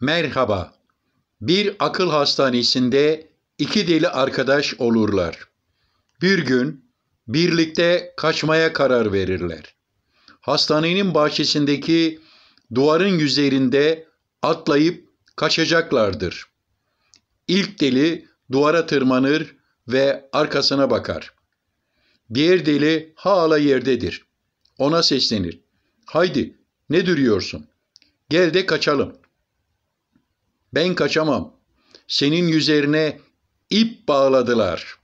Merhaba. Bir akıl hastanesinde iki deli arkadaş olurlar. Bir gün birlikte kaçmaya karar verirler. Hastanenin bahçesindeki duvarın üzerinde atlayıp kaçacaklardır. İlk deli duvara tırmanır ve arkasına bakar. Diğer deli hala yerdedir. Ona seslenir. Haydi ne duruyorsun? Gel de kaçalım.'' Ben kaçamam. Senin üzerine ip bağladılar.''